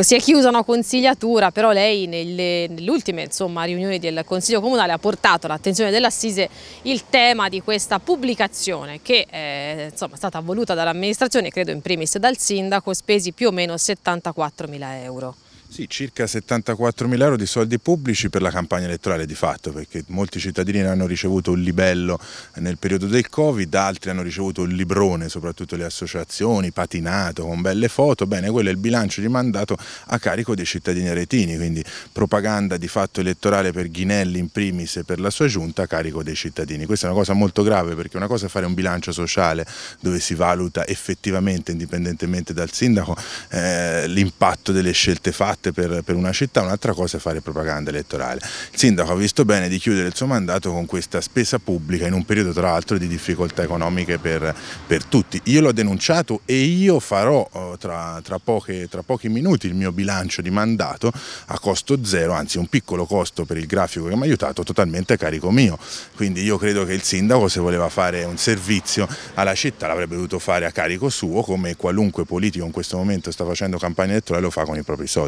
Ecco, si è chiusa una consigliatura, però lei nelle, nelle ultime insomma, riunioni del Consiglio Comunale ha portato all'attenzione dell'Assise il tema di questa pubblicazione che è, eh, insomma, è stata voluta dall'amministrazione, credo in primis dal sindaco, spesi più o meno 74 mila euro. Sì, circa 74 mila euro di soldi pubblici per la campagna elettorale di fatto, perché molti cittadini hanno ricevuto un libello nel periodo del Covid, altri hanno ricevuto un librone, soprattutto le associazioni, patinato con belle foto, bene, quello è il bilancio di mandato a carico dei cittadini aretini, quindi propaganda di fatto elettorale per Ghinelli in primis e per la sua giunta a carico dei cittadini. Questa è una cosa molto grave perché una cosa è fare un bilancio sociale dove si valuta effettivamente, indipendentemente dal sindaco, eh, l'impatto delle scelte fatte parte per, per una città, un'altra cosa è fare propaganda elettorale. Il sindaco ha visto bene di chiudere il suo mandato con questa spesa pubblica in un periodo tra l'altro di difficoltà economiche per, per tutti. Io l'ho denunciato e io farò oh, tra, tra, poche, tra pochi minuti il mio bilancio di mandato a costo zero, anzi un piccolo costo per il grafico che mi ha aiutato, totalmente a carico mio. Quindi io credo che il sindaco se voleva fare un servizio alla città l'avrebbe dovuto fare a carico suo come qualunque politico in questo momento sta facendo campagna elettorale lo fa con i propri soldi.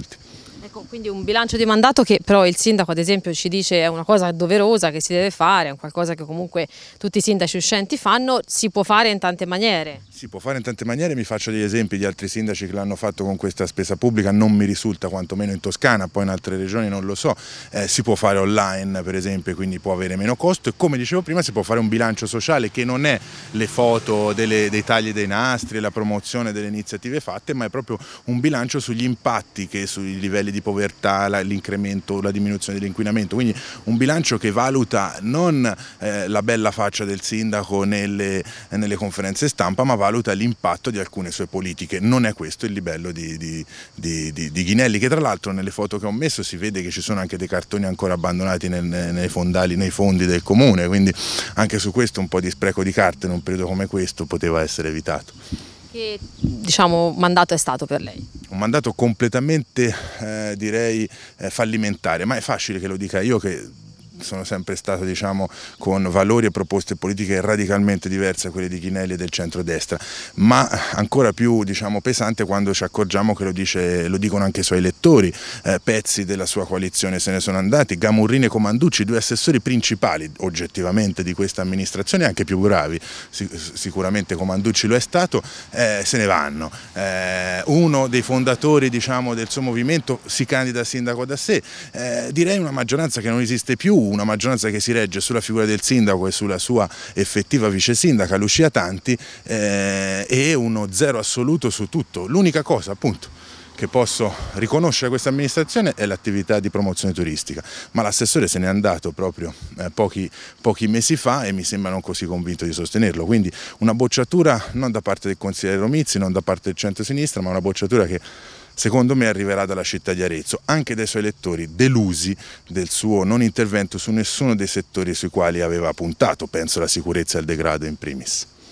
Ecco, quindi un bilancio di mandato che però il sindaco ad esempio ci dice è una cosa doverosa che si deve fare, è qualcosa che comunque tutti i sindaci uscenti fanno, si può fare in tante maniere. Si può fare in tante maniere, mi faccio degli esempi di altri sindaci che l'hanno fatto con questa spesa pubblica, non mi risulta quantomeno in Toscana, poi in altre regioni non lo so, eh, si può fare online per esempio, quindi può avere meno costo e come dicevo prima si può fare un bilancio sociale che non è le foto delle, dei tagli dei nastri, la promozione delle iniziative fatte, ma è proprio un bilancio sugli impatti che sui livelli livelli di povertà, l'incremento, la diminuzione dell'inquinamento, quindi un bilancio che valuta non eh, la bella faccia del sindaco nelle, nelle conferenze stampa, ma valuta l'impatto di alcune sue politiche. Non è questo il livello di, di, di, di Ghinelli, che tra l'altro nelle foto che ho messo si vede che ci sono anche dei cartoni ancora abbandonati nel, nei, fondali, nei fondi del comune, quindi anche su questo un po' di spreco di carte in un periodo come questo poteva essere evitato. Che diciamo, mandato è stato per lei? un mandato completamente eh, direi eh, fallimentare, ma è facile che lo dica io che sono sempre stato diciamo, con valori e proposte politiche radicalmente diverse da quelle di Chinelli e del centrodestra, ma ancora più diciamo, pesante quando ci accorgiamo che lo, dice, lo dicono anche i suoi elettori, eh, pezzi della sua coalizione se ne sono andati, Gamurrini e Comanducci, due assessori principali oggettivamente di questa amministrazione, anche più gravi, sicuramente Comanducci lo è stato, eh, se ne vanno. Eh, uno dei fondatori diciamo, del suo movimento si candida a sindaco da sé, eh, direi una maggioranza che non esiste più, una maggioranza che si regge sulla figura del sindaco e sulla sua effettiva vice sindaca Lucia Tanti eh, e uno zero assoluto su tutto. L'unica cosa appunto che posso riconoscere a questa amministrazione è l'attività di promozione turistica, ma l'assessore se n'è andato proprio eh, pochi, pochi, mesi fa e mi sembra non così convinto di sostenerlo, quindi una bocciatura non da parte del consigliere Romizzi, non da parte del centro-sinistra, ma una bocciatura che secondo me arriverà dalla città di Arezzo, anche dai suoi elettori delusi del suo non intervento su nessuno dei settori sui quali aveva puntato, penso alla sicurezza e al degrado in primis.